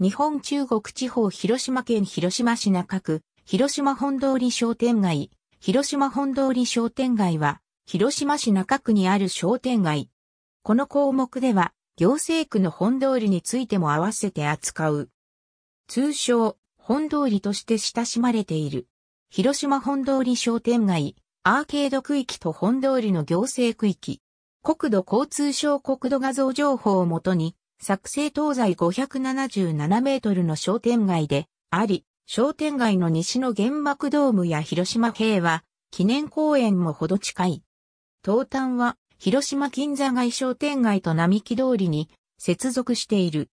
日本中国地方広島県広島市中区、広島本通り商店街。広島本通り商店街は、広島市中区にある商店街。この項目では、行政区の本通りについても合わせて扱う。通称、本通りとして親しまれている。広島本通り商店街、アーケード区域と本通りの行政区域。国土交通省国土画像情報をもとに、作成東西577メートルの商店街であり、商店街の西の原爆ドームや広島平和記念公園もほど近い。東端は広島銀座街商店街と並木通りに接続している。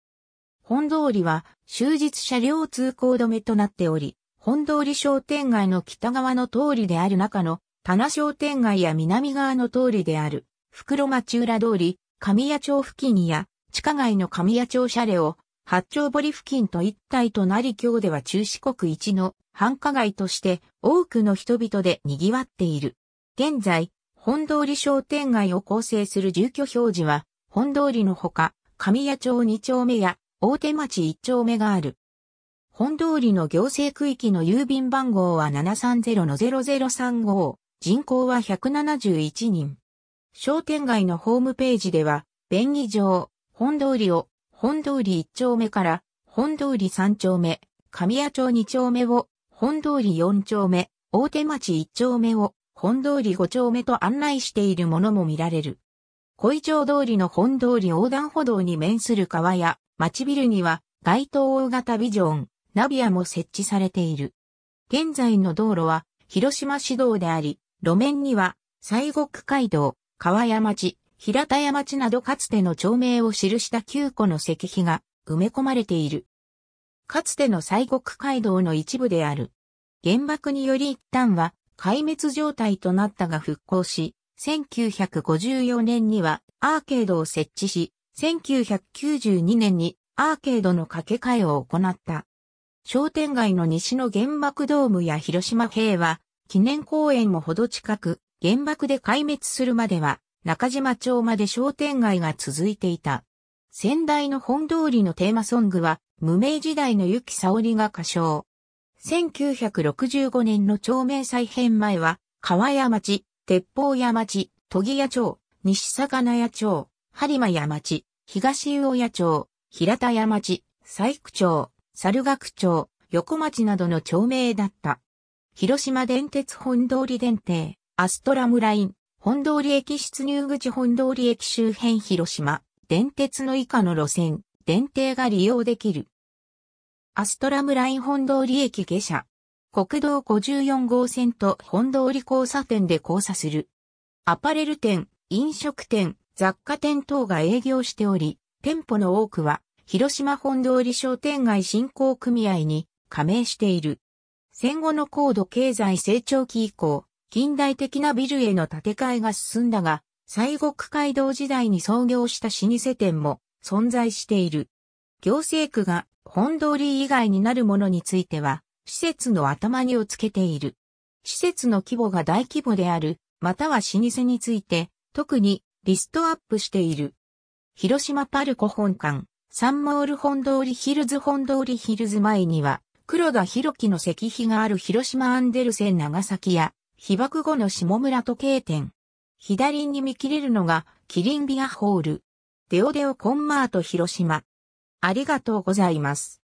本通りは終日車両通行止めとなっており、本通り商店街の北側の通りである中の棚商店街や南側の通りである、袋町裏通り、神谷町付近や地下街の神谷町シャレを、八丁堀付近と一体となり今日では中四国一の繁華街として多くの人々で賑わっている。現在、本通り商店街を構成する住居表示は、本通りのほか、神谷町二丁目や大手町一丁目がある。本通りの行政区域の郵便番号は730-0035、人口は171人。商店街のホームページでは、便宜上、本通りを、本通り1丁目から、本通り3丁目、神谷町2丁目を、本通り4丁目、大手町1丁目を、本通り5丁目と案内しているものも見られる。小井町通りの本通り横断歩道に面する川や、町ビルには、街頭大型ビジョン、ナビアも設置されている。現在の道路は、広島市道であり、路面には、西国街道、川屋町、平田屋町などかつての町名を記した9個の石碑が埋め込まれている。かつての西国街道の一部である。原爆により一旦は壊滅状態となったが復興し、1954年にはアーケードを設置し、1992年にアーケードの掛け替えを行った。商店街の西の原爆ドームや広島兵は記念公園もほど近く、原爆で壊滅するまでは中島町まで商店街が続いていた。先代の本通りのテーマソングは、無名時代の雪沙織が歌唱。1965年の町名再編前は、川屋町、鉄砲屋町、都木屋町、西魚屋町、播磨屋町、東魚屋町、平田屋町、西区町、猿楽町、横町などの町名だった。広島電鉄本通り電停、アストラムライン、本通り駅出入口本通り駅周辺広島、電鉄の以下の路線、電停が利用できる。アストラムライン本通り駅下車。国道54号線と本通り交差点で交差する。アパレル店、飲食店、雑貨店等が営業しており、店舗の多くは、広島本通り商店街振興組合に加盟している。戦後の高度経済成長期以降、近代的なビルへの建て替えが進んだが、西国街道時代に創業した老舗店も存在している。行政区が本通り以外になるものについては、施設の頭にをつけている。施設の規模が大規模である、または老舗について、特にリストアップしている。広島パルコ本館、サンモール本通りヒルズ本通りヒルズ前には、黒田博樹の石碑がある広島アンデルセン長崎や、被爆後の下村時計店。左に見切れるのが、キリンビアホール。デオデオコンマート広島。ありがとうございます。